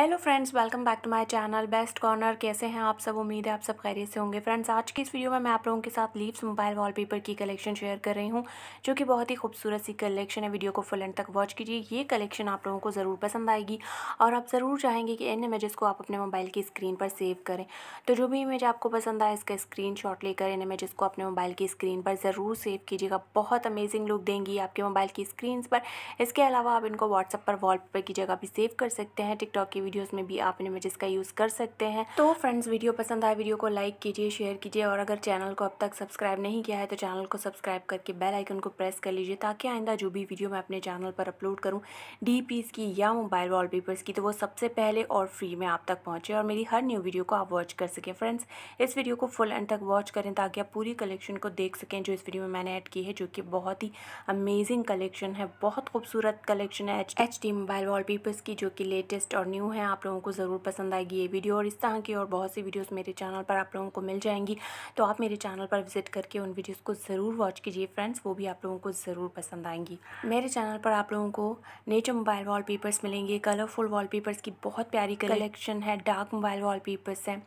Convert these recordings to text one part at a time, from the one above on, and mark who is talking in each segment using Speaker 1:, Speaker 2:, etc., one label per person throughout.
Speaker 1: hello friends welcome back to my channel best corner कैसे हैं आप सब उम्मीद है आप सब खैरियत से होंगे फ्रेंड्स आज की इस वीडियो में मैं आप लोगों के साथ लीव्स मोबाइल वॉलपेपर की कलेक्शन शेयर कर रही हूं जो कि बहुत ही खूबसूरत सी कलेक्शन है वीडियो को फुल एंड तक वॉच कीजिए ये कलेक्शन आप लोगों को ज़रूर पसंद आएगी और आप ज़रूर चाहेंगे कि इन इमेजेस को आप अपने मोबाइल की स्क्रीन पर सेव करें तो जो भी इमेज आपको पसंद आए इसका स्क्रीन लेकर इन इमेजेस को अपने मोबाइल की स्क्रीन पर ज़रूर सेव कीजिएगा बहुत अमेजिंग लुक देंगी आपके मोबाइल की स्क्रीन पर इसके अलावा आप इनको व्हाट्सअप पर वॉलपेपर की जगह भी सेव कर सकते हैं टिकटॉक की वीडियोस में भी आप इन इमेजेस का यूज़ कर सकते हैं तो फ्रेंड्स वीडियो पसंद आए वीडियो को लाइक कीजिए शेयर कीजिए और अगर चैनल को अब तक सब्सक्राइब नहीं किया है तो चैनल को सब्सक्राइब करके बेल आइकन को प्रेस कर लीजिए ताकि आइंदा जो भी वीडियो मैं अपने चैनल पर अपलोड करूँ डी की या मोबाइल पेपर्स की तो वो सबसे पहले और फ्री में आप तक पहुँचे और मेरी हर न्यू वीडियो को आप वॉच कर सकें फ्रेंड्स इस वीडियो को फुल एंड तक वॉच करें ताकि आप पूरी कलेक्शन को देख सकें जो इस वीडियो में मैंने ऐड की है जो कि बहुत ही अमेजिंग कलेक्शन है बहुत खूबसूरत कलेक्शन है एच डी मोबाइल वॉलपेपर्स की जो कि लेटेस्ट और न्यू हूँ हैं आप लोगों को ज़रूर पसंद आएगी ये वीडियो और इस तरह की और बहुत सी वीडियोज़ मेरे चैनल पर आप लोगों को मिल जाएंगी तो आप मेरे चैनल पर विजिट करके उन वीडियोज़ को ज़रूर वॉच कीजिए फ्रेंड्स वो भी आप लोगों को ज़रूर पसंद आएंगी मेरे चैनल पर आप लोगों को नेचर मोबाइल पेपर्स मिलेंगे कलरफुल पेपर्स की बहुत प्यारी कलेक्शन है डार्क मोबाइल पेपर्स हैं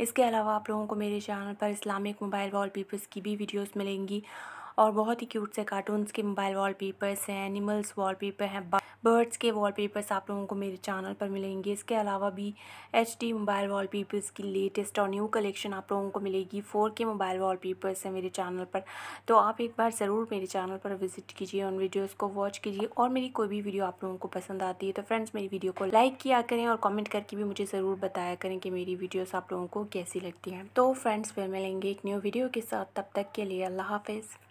Speaker 1: इसके अलावा आप लोगों को मेरे चैनल पर इस्लामिक मोबाइल पेपर्स की भी वीडियोज़ मिलेंगी और बहुत ही क्यूट से कार्टून्स के मोबाइल वॉलपेपर्स हैं एनिमल्स वॉलपेपर हैं बर्ड्स के वॉलपेपर्स आप लोगों को मेरे चैनल पर मिलेंगे इसके अलावा भी एच डी मोबाइल वॉलपेपर्स की लेटेस्ट और न्यू कलेक्शन आप लोगों को मिलेगी फ़ोर के मोबाइल वॉलपेपर्स हैं मेरे चैनल पर तो आप एक बार ज़रूर मेरे चैनल पर विजिट कीजिए उन वीडियोज़ को वॉच कीजिए और मेरी कोई भी वीडियो आप लोगों को पसंद आती है तो फ्रेंड्स मेरी वीडियो को लाइक किया करें और कमेंट करके भी मुझे ज़रूर बताया करें कि मेरी वीडियोज़ आप लोगों को कैसी लगती हैं तो फ्रेंड्स फिर मिलेंगे एक न्यू वीडियो के साथ तब तक के लिए अल्लाह हाफिज़